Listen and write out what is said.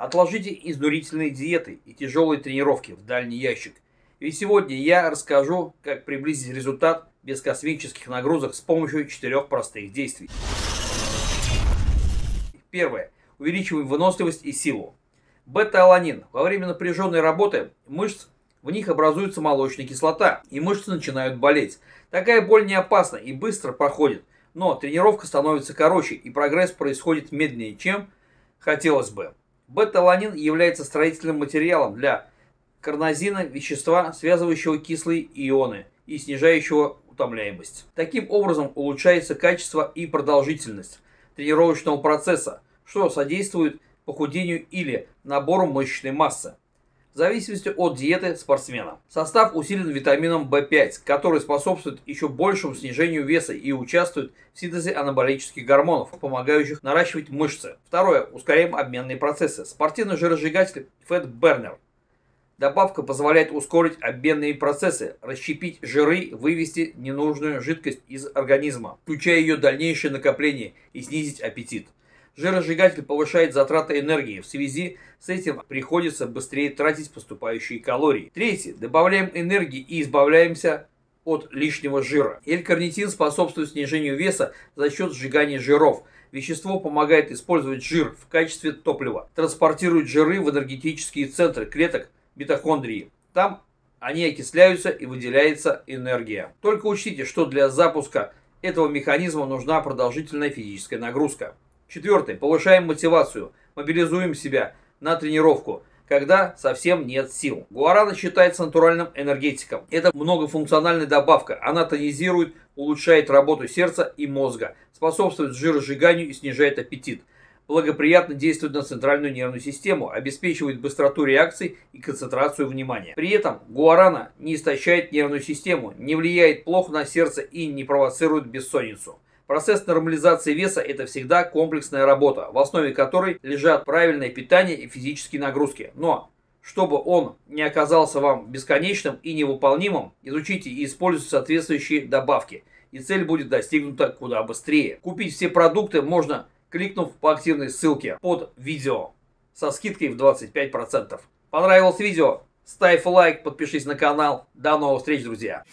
Отложите изнурительные диеты и тяжелые тренировки в дальний ящик. Ведь сегодня я расскажу, как приблизить результат без космических нагрузок с помощью четырех простых действий. Первое. Увеличиваем выносливость и силу. Бета-аланин. Во время напряженной работы мышц в них образуется молочная кислота, и мышцы начинают болеть. Такая боль не опасна и быстро проходит, но тренировка становится короче, и прогресс происходит медленнее, чем хотелось бы. Бета-аланин является строительным материалом для карнозина, вещества, связывающего кислые ионы и снижающего утомляемость. Таким образом улучшается качество и продолжительность тренировочного процесса, что содействует похудению или набору мышечной массы в зависимости от диеты спортсмена. Состав усилен витамином В5, который способствует еще большему снижению веса и участвует в синтезе анаболических гормонов, помогающих наращивать мышцы. Второе. Ускоряем обменные процессы. Спортивный жиросжигатель Fat Burner. Добавка позволяет ускорить обменные процессы, расщепить жиры, вывести ненужную жидкость из организма, включая ее дальнейшее накопление и снизить аппетит. Жиросжигатель повышает затраты энергии. В связи с этим приходится быстрее тратить поступающие калории. Третье. Добавляем энергии и избавляемся от лишнего жира. L-карнитин способствует снижению веса за счет сжигания жиров. Вещество помогает использовать жир в качестве топлива. Транспортирует жиры в энергетические центры клеток митохондрии. Там они окисляются и выделяется энергия. Только учтите, что для запуска этого механизма нужна продолжительная физическая нагрузка. Четвертое. Повышаем мотивацию. Мобилизуем себя на тренировку когда совсем нет сил. Гуарана считается натуральным энергетиком. Это многофункциональная добавка. Она тонизирует, улучшает работу сердца и мозга, способствует жиросжиганию и снижает аппетит. Благоприятно действует на центральную нервную систему, обеспечивает быстроту реакций и концентрацию внимания. При этом гуарана не истощает нервную систему, не влияет плохо на сердце и не провоцирует бессонницу. Процесс нормализации веса – это всегда комплексная работа, в основе которой лежат правильное питание и физические нагрузки. Но чтобы он не оказался вам бесконечным и невыполнимым, изучите и используйте соответствующие добавки, и цель будет достигнута куда быстрее. Купить все продукты можно, кликнув по активной ссылке под видео со скидкой в 25%. Понравилось видео? Ставь лайк, подпишись на канал. До новых встреч, друзья!